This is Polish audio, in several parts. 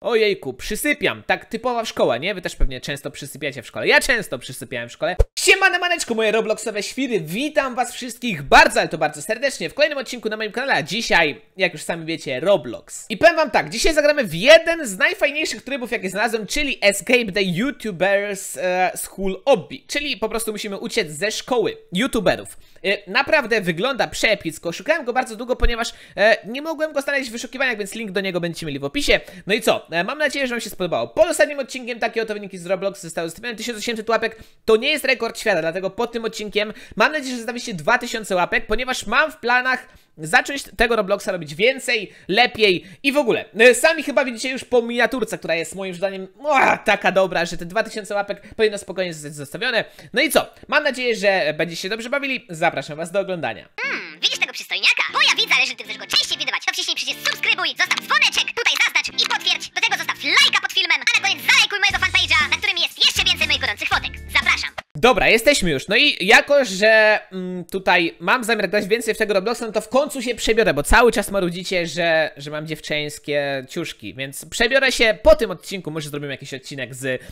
Ojejku, przysypiam. Tak typowa szkoła, nie? Wy też pewnie często przysypiacie w szkole. Ja często przysypiałem w szkole. Siemane maneczku, moje Robloxowe świry, witam was wszystkich bardzo, ale to bardzo serdecznie w kolejnym odcinku na moim kanale, a dzisiaj, jak już sami wiecie, Roblox. I powiem wam tak, dzisiaj zagramy w jeden z najfajniejszych trybów, jakie znalazłem, czyli Escape the YouTubers uh, School Obby, czyli po prostu musimy uciec ze szkoły YouTuberów. E, naprawdę wygląda przepisko, szukałem go bardzo długo, ponieważ e, nie mogłem go znaleźć w wyszukiwaniach, więc link do niego będziecie mieli w opisie. No i co, e, mam nadzieję, że wam się spodobało. Pod ostatnim odcinkiem takie oto wyniki z Roblox zostały zostawione 1800 łapek, to nie jest rekord, świata, dlatego pod tym odcinkiem mam nadzieję, że zostawicie 2000 łapek, ponieważ mam w planach zacząć tego Robloxa robić więcej, lepiej i w ogóle. E, sami chyba widzicie już po miniaturce, która jest moim zdaniem o, taka dobra, że te 2000 łapek powinno spokojnie zostać zostawione. No i co? Mam nadzieję, że będziecie się dobrze bawili. Zapraszam was do oglądania. Mm, widzisz tego przystojniaka? Bo ja widzę, ale że ty chcesz go częściej widywać, to wcześniej przycisk subskrybuj, zostaw dzwoneczek, tutaj zaznacz i potwierdź. Do tego zostaw lajka pod filmem, a na koniec zalajkuj mojego fanpage'a, na którym jest jeszcze więcej moich gorących fotek. Zapraszam! Dobra, jesteśmy już. No i jako, że mm, tutaj mam zamiar grać więcej w tego Robloxa, no to w końcu się przebiorę, bo cały czas marudzicie, że, że mam dziewczęskie ciuszki, więc przebiorę się po tym odcinku, może zrobimy jakiś odcinek z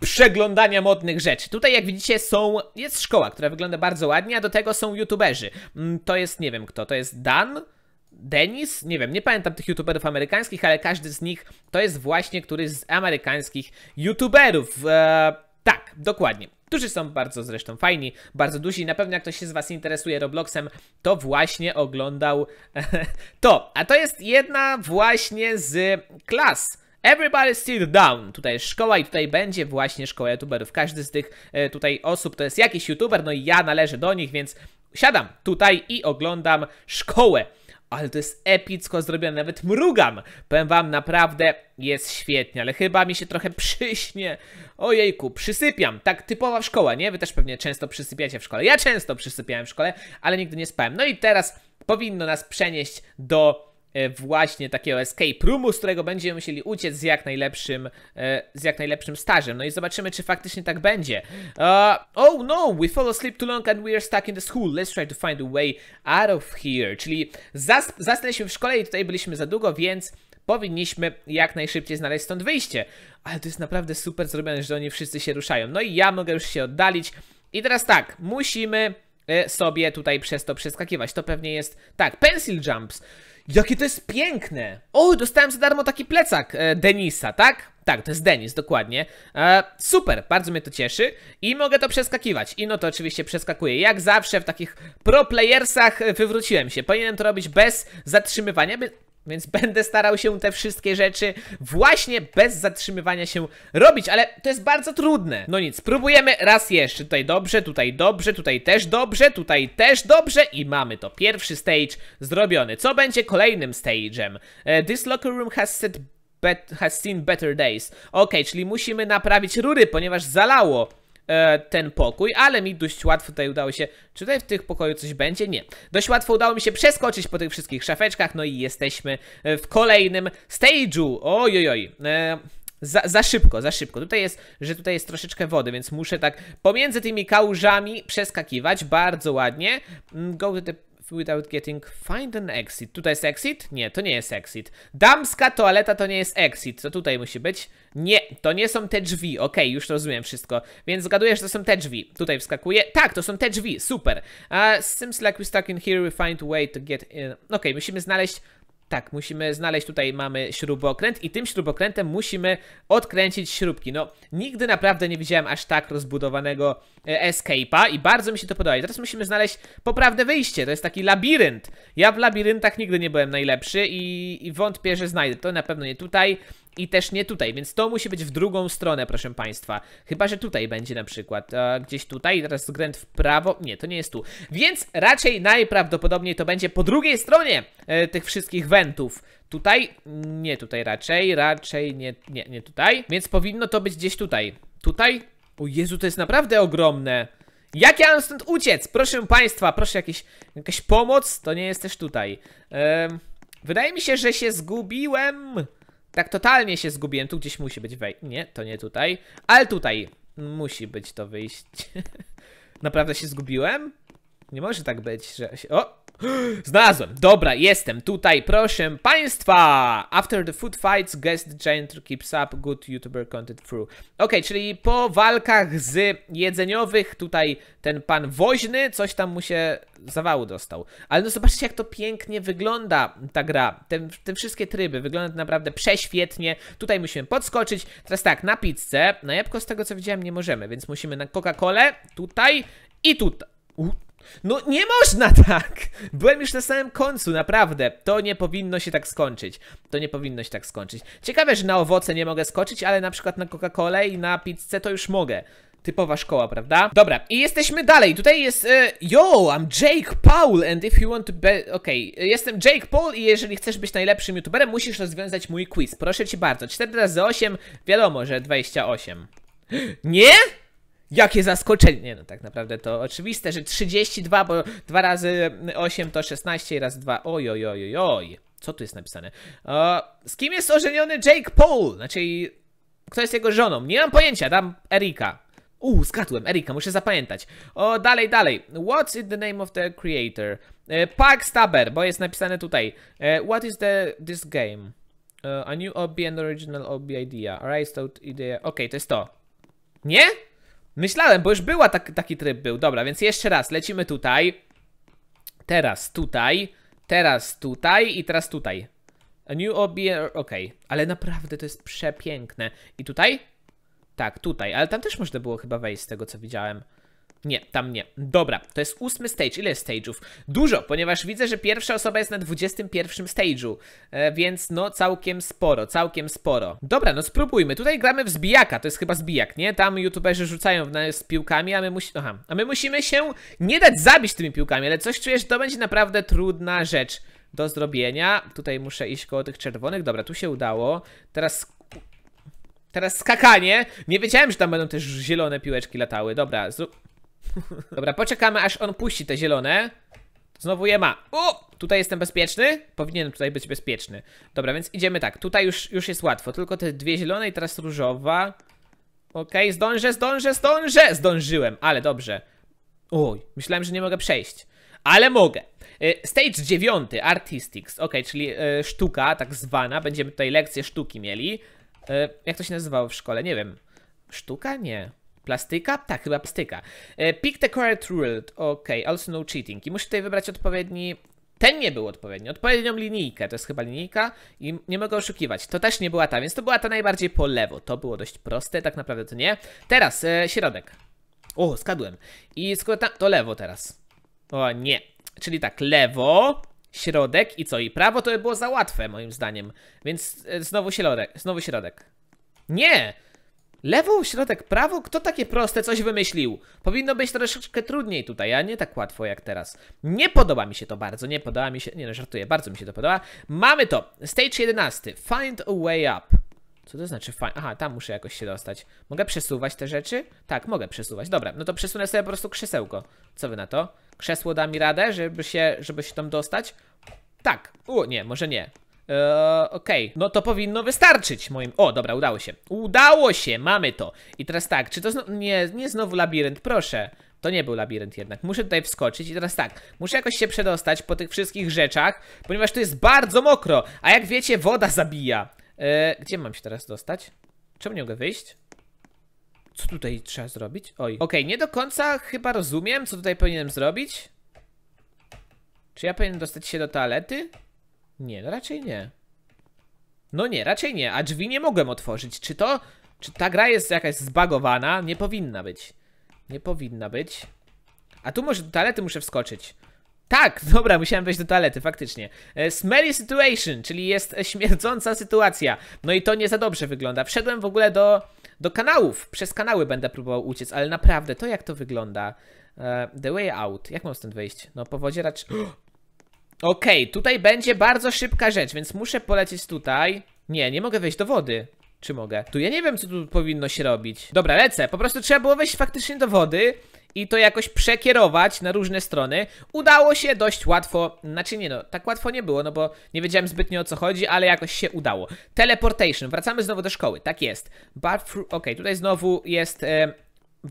przeglądania modnych rzeczy. Tutaj jak widzicie są, jest szkoła, która wygląda bardzo ładnie, a do tego są youtuberzy. Mm, to jest, nie wiem kto, to jest Dan? Denis, nie wiem, nie pamiętam tych youtuberów amerykańskich, ale każdy z nich to jest właśnie któryś z amerykańskich youtuberów. Eee tak, dokładnie. Którzy są bardzo zresztą fajni, bardzo dusi. Na pewno jak ktoś się z Was interesuje Robloxem, to właśnie oglądał to. A to jest jedna właśnie z klas. Everybody Still Down. Tutaj jest szkoła i tutaj będzie właśnie szkoła youtuberów. Każdy z tych e, tutaj osób to jest jakiś youtuber, no i ja należę do nich, więc siadam tutaj i oglądam szkołę ale to jest epicko zrobione, nawet mrugam. Powiem wam, naprawdę jest świetnie, ale chyba mi się trochę przyśnie. Ojejku, przysypiam. Tak typowa szkoła, nie? Wy też pewnie często przysypiacie w szkole. Ja często przysypiałem w szkole, ale nigdy nie spałem. No i teraz powinno nas przenieść do E, właśnie takiego escape roomu, z którego będziemy musieli uciec z jak najlepszym, e, z jak najlepszym stażem. No i zobaczymy, czy faktycznie tak będzie. Uh, oh no, we fall asleep too long and we are stuck in the school. Let's try to find a way out of here. Czyli zas zasnęliśmy w szkole i tutaj byliśmy za długo, więc powinniśmy jak najszybciej znaleźć stąd wyjście. Ale to jest naprawdę super zrobione, że oni wszyscy się ruszają. No i ja mogę już się oddalić. I teraz tak, musimy E, sobie tutaj przez to przeskakiwać. To pewnie jest... Tak, pencil jumps. Jakie to jest piękne! O, dostałem za darmo taki plecak e, Denisa, tak? Tak, to jest Denis, dokładnie. E, super, bardzo mnie to cieszy i mogę to przeskakiwać. I no to oczywiście przeskakuję. Jak zawsze w takich pro playersach e, wywróciłem się. Powinienem to robić bez zatrzymywania, by więc będę starał się te wszystkie rzeczy właśnie bez zatrzymywania się robić, ale to jest bardzo trudne. No nic, próbujemy raz jeszcze. Tutaj dobrze, tutaj dobrze, tutaj też dobrze, tutaj też dobrze i mamy to. Pierwszy stage zrobiony. Co będzie kolejnym stage'em? E, this locker room has set bet has seen better days. Ok, czyli musimy naprawić rury, ponieważ zalało E, ten pokój, ale mi dość łatwo tutaj udało się... Czy tutaj w tych pokoju coś będzie? Nie. Dość łatwo udało mi się przeskoczyć po tych wszystkich szafeczkach, no i jesteśmy e, w kolejnym stage'u. Ojojoj. E, za, za, szybko, za szybko. Tutaj jest, że tutaj jest troszeczkę wody, więc muszę tak pomiędzy tymi kałużami przeskakiwać bardzo ładnie. Mm, go to without getting find an exit. Tutaj jest exit? Nie, to nie jest exit. Damska toaleta to nie jest exit. To tutaj musi być. Nie, to nie są te drzwi. Okej, okay, już rozumiem wszystko. Więc zgaduję, że to są te drzwi. Tutaj wskakuje. Tak, to są te drzwi. Super. Uh, seems like we stuck in here, we find way to get in. Okej, okay, musimy znaleźć tak, musimy znaleźć, tutaj mamy śrubokręt i tym śrubokrętem musimy odkręcić śrubki. No, nigdy naprawdę nie widziałem aż tak rozbudowanego e, escape'a i bardzo mi się to podoba. I teraz musimy znaleźć poprawne wyjście, to jest taki labirynt. Ja w labiryntach nigdy nie byłem najlepszy i, i wątpię, że znajdę to, na pewno nie tutaj. I też nie tutaj, więc to musi być w drugą stronę, proszę Państwa. Chyba, że tutaj będzie na przykład. E, gdzieś tutaj, teraz skręt w prawo. Nie, to nie jest tu. Więc raczej najprawdopodobniej to będzie po drugiej stronie e, tych wszystkich wentów. Tutaj? Nie tutaj raczej, raczej nie, nie, nie tutaj. Więc powinno to być gdzieś tutaj. Tutaj? O Jezu, to jest naprawdę ogromne. Jak ja mam stąd uciec? Proszę Państwa, proszę jakieś, jakaś pomoc? To nie jest też tutaj. E, wydaje mi się, że się zgubiłem. Tak totalnie się zgubiłem. Tu gdzieś musi być wejść. Nie, to nie tutaj. Ale tutaj musi być to wyjście. Naprawdę się zgubiłem? Nie może tak być, że... Się... O! Znalazłem. Dobra, jestem tutaj, proszę państwa. After the food fights, guest giant keeps up good YouTuber content through. Ok, czyli po walkach z jedzeniowych, tutaj ten pan woźny coś tam mu się zawału dostał. Ale no zobaczcie, jak to pięknie wygląda ta gra. Te, te wszystkie tryby, wygląda to naprawdę prześwietnie. Tutaj musimy podskoczyć. Teraz tak, na pizzę, na jabłko z tego co widziałem nie możemy, więc musimy na Coca-Colę, tutaj i tutaj. No nie można tak! Byłem już na samym końcu, naprawdę. To nie powinno się tak skończyć. To nie powinno się tak skończyć. Ciekawe, że na owoce nie mogę skoczyć, ale na przykład na Coca-Colę i na pizzę to już mogę. Typowa szkoła, prawda? Dobra, i jesteśmy dalej. Tutaj jest... E, yo, I'm Jake Paul and if you want to be... Okej, okay. jestem Jake Paul i jeżeli chcesz być najlepszym youtuberem, musisz rozwiązać mój quiz. Proszę ci bardzo. 4 razy 8, wiadomo, że 28. Nie? Jakie zaskoczenie! Nie no, tak naprawdę to oczywiste, że 32, bo 2 razy 8 to 16 razy raz 2. Oj, oj, oj, oj. Co tu jest napisane? O, z kim jest ożeniony Jake Paul? Znaczy, kto jest jego żoną? Nie mam pojęcia, dam Erika. Uuu, zgadłem, Erika, muszę zapamiętać. O, dalej, dalej. What's in the name of the creator? E, Park Stabber, bo jest napisane tutaj. E, what is the this game? Uh, a new obby and original obby idea. Arise out idea. Okej, okay, to jest to. Nie? Myślałem, bo już była tak, taki tryb był. Dobra, więc jeszcze raz, lecimy tutaj. Teraz tutaj. Teraz tutaj i teraz tutaj. A new obie... okej. Ale naprawdę to jest przepiękne. I tutaj? Tak, tutaj. Ale tam też można było chyba wejść z tego, co widziałem. Nie, tam nie. Dobra, to jest ósmy stage. Ile jest stage'ów? Dużo, ponieważ widzę, że pierwsza osoba jest na 21 stage'u, e, więc no całkiem sporo, całkiem sporo. Dobra, no spróbujmy. Tutaj gramy w zbijaka, to jest chyba zbijak, nie? Tam youtuberzy rzucają w nas piłkami, a my, musi... Aha. a my musimy się nie dać zabić tymi piłkami, ale coś czuję, że to będzie naprawdę trudna rzecz do zrobienia. Tutaj muszę iść koło tych czerwonych. Dobra, tu się udało. Teraz Teraz skakanie. Nie wiedziałem, że tam będą też zielone piłeczki latały. Dobra, zrób... Dobra, poczekamy aż on puści te zielone. Znowu je ma. O! Tutaj jestem bezpieczny? Powinienem tutaj być bezpieczny. Dobra, więc idziemy tak. Tutaj już, już jest łatwo. Tylko te dwie zielone i teraz różowa. Okej, okay, zdążę, zdążę, zdążę! Zdążyłem, ale dobrze. Oj, myślałem, że nie mogę przejść. Ale mogę. Y, stage 9, Artistics. Ok, czyli y, sztuka tak zwana. Będziemy tutaj lekcje sztuki mieli. Y, jak to się nazywało w szkole? Nie wiem. Sztuka? Nie. Plastyka? Tak, chyba plastyka. E, pick the correct rule. Ok, also no cheating. I muszę tutaj wybrać odpowiedni... Ten nie był odpowiedni. Odpowiednią linijkę. To jest chyba linijka. I nie mogę oszukiwać. To też nie była ta, więc to była ta najbardziej po lewo. To było dość proste, tak naprawdę to nie. Teraz, e, środek. O, skadłem. I skoro tam... To lewo teraz. O, nie. Czyli tak, lewo, środek i co? I prawo to by było za łatwe, moim zdaniem. Więc e, znowu środek. Znowu środek. Nie! Lewo, środek, prawo? Kto takie proste coś wymyślił? Powinno być troszeczkę trudniej tutaj, a nie tak łatwo jak teraz. Nie podoba mi się to bardzo, nie podoba mi się... Nie no, żartuję, bardzo mi się to podoba. Mamy to! Stage 11. Find a way up. Co to znaczy find... Aha, tam muszę jakoś się dostać. Mogę przesuwać te rzeczy? Tak, mogę przesuwać. Dobra, no to przesunę sobie po prostu krzesełko. Co wy na to? Krzesło da mi radę, żeby się, żeby się tam dostać? Tak. U, nie, może nie. E, okej, okay. no to powinno wystarczyć moim... O, dobra, udało się. Udało się, mamy to. I teraz tak, czy to znowu... Nie, nie znowu labirynt, proszę. To nie był labirynt jednak. Muszę tutaj wskoczyć i teraz tak, muszę jakoś się przedostać po tych wszystkich rzeczach, ponieważ tu jest bardzo mokro, a jak wiecie, woda zabija. Eee, gdzie mam się teraz dostać? Czemu nie mogę wyjść? Co tutaj trzeba zrobić? Oj. Okej, okay, nie do końca chyba rozumiem, co tutaj powinienem zrobić. Czy ja powinienem dostać się do toalety? Nie, no raczej nie. No nie, raczej nie, a drzwi nie mogłem otworzyć. Czy to... Czy ta gra jest jakaś zbagowana? Nie powinna być. Nie powinna być. A tu może do toalety muszę wskoczyć. Tak, dobra, musiałem wejść do toalety, faktycznie. E, smelly situation, czyli jest śmierdząca sytuacja. No i to nie za dobrze wygląda. Wszedłem w ogóle do, do kanałów. Przez kanały będę próbował uciec, ale naprawdę, to jak to wygląda? E, the way out. Jak mam stąd wyjść? No po wodzie raczej... Okej, okay, tutaj będzie bardzo szybka rzecz, więc muszę polecieć tutaj. Nie, nie mogę wejść do wody. Czy mogę? Tu ja nie wiem, co tu powinno się robić. Dobra, lecę. Po prostu trzeba było wejść faktycznie do wody i to jakoś przekierować na różne strony. Udało się dość łatwo, znaczy nie no, tak łatwo nie było, no bo nie wiedziałem zbytnio o co chodzi, ale jakoś się udało. Teleportation, wracamy znowu do szkoły, tak jest. Bathroom, okej, okay, tutaj znowu jest e,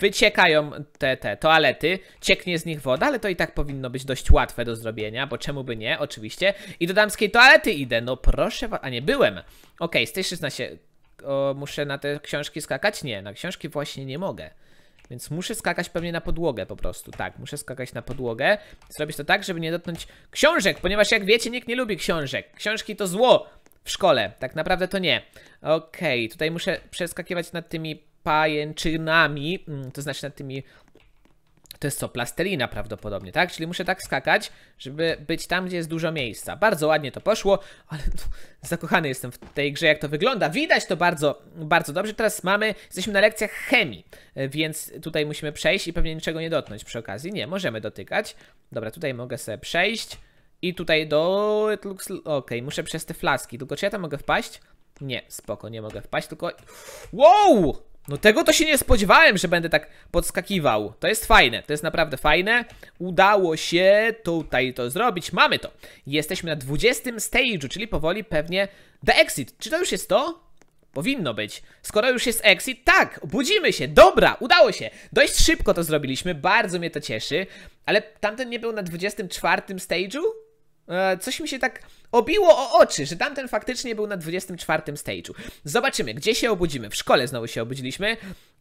wyciekają te, te toalety, cieknie z nich woda, ale to i tak powinno być dość łatwe do zrobienia, bo czemu by nie, oczywiście. I do damskiej toalety idę, no proszę was, a nie byłem. Okej, okay, z tej 16, o, muszę na te książki skakać? Nie, na książki właśnie nie mogę. Więc muszę skakać pewnie na podłogę po prostu, tak, muszę skakać na podłogę. Zrobić to tak, żeby nie dotknąć książek, ponieważ jak wiecie, nikt nie lubi książek. Książki to zło w szkole, tak naprawdę to nie. Okej, okay, tutaj muszę przeskakiwać nad tymi pajęczynami, mm, to znaczy nad tymi to jest co, plastelina prawdopodobnie, tak? Czyli muszę tak skakać, żeby być tam, gdzie jest dużo miejsca. Bardzo ładnie to poszło, ale no, zakochany jestem w tej grze, jak to wygląda. Widać to bardzo, bardzo dobrze. Teraz mamy, jesteśmy na lekcjach chemii, e, więc tutaj musimy przejść i pewnie niczego nie dotknąć przy okazji. Nie, możemy dotykać. Dobra, tutaj mogę sobie przejść i tutaj do... Looks... Okej, okay, muszę przez te flaski, tylko czy ja tam mogę wpaść? Nie, spoko, nie mogę wpaść, tylko... Wow! No tego to się nie spodziewałem, że będę tak podskakiwał. To jest fajne, to jest naprawdę fajne. Udało się tutaj to zrobić. Mamy to. Jesteśmy na 20 stage'u, czyli powoli pewnie The Exit. Czy to już jest to? Powinno być. Skoro już jest exit, tak, budzimy się, dobra, udało się. Dość szybko to zrobiliśmy, bardzo mnie to cieszy. Ale tamten nie był na 24 stage'u? E, coś mi się tak obiło o oczy, że tamten faktycznie był na 24 stage'u. Zobaczymy, gdzie się obudzimy. W szkole znowu się obudziliśmy.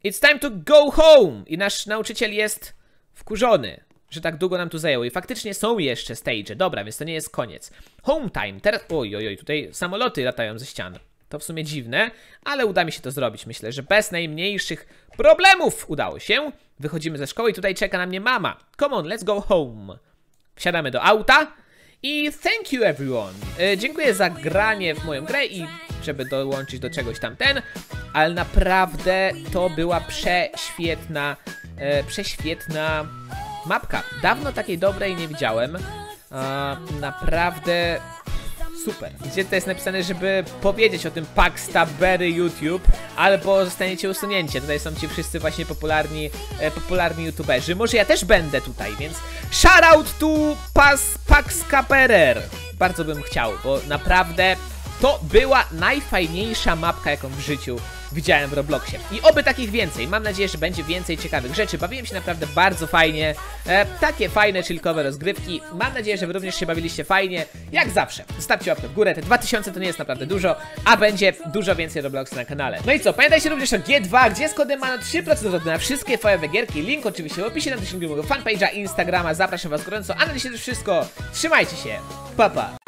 It's time to go home! I nasz nauczyciel jest wkurzony, że tak długo nam tu zajęło. I faktycznie są jeszcze stage. E. Dobra, więc to nie jest koniec. Home time. Teraz... Oj, oj, oj, tutaj samoloty latają ze ścian. To w sumie dziwne, ale uda mi się to zrobić. Myślę, że bez najmniejszych problemów udało się. Wychodzimy ze szkoły i tutaj czeka na mnie mama. Come on, let's go home. Wsiadamy do auta. I thank you everyone. E, dziękuję za granie w moją grę i żeby dołączyć do czegoś tamten, ale naprawdę to była prześwietna, e, prześwietna mapka. Dawno takiej dobrej nie widziałem. naprawdę super. Gdzie to jest napisane, żeby powiedzieć o tym Packstaberry YouTube, albo zostaniecie usunięci. Tutaj są ci wszyscy właśnie popularni, e, popularni youtuberzy. Może ja też będę tutaj, więc shoutout tu Packstaberer. Bardzo bym chciał, bo naprawdę to była najfajniejsza mapka, jaką w życiu widziałem w Robloxie. I oby takich więcej. Mam nadzieję, że będzie więcej ciekawych rzeczy. Bawiłem się naprawdę bardzo fajnie. E, takie fajne, chillkowe rozgrywki. Mam nadzieję, że wy również się bawiliście fajnie. Jak zawsze, zostawcie łapkę w górę. Te 2000 to nie jest naprawdę dużo, a będzie dużo więcej Robloxa na kanale. No i co, pamiętajcie również o G2, gdzie z kodem na 3% do na wszystkie fajne gierki. Link oczywiście w opisie na tym filmiku, fanpage'a, Instagrama. Zapraszam was gorąco, a na dzisiaj to wszystko. Trzymajcie się, papa. Pa.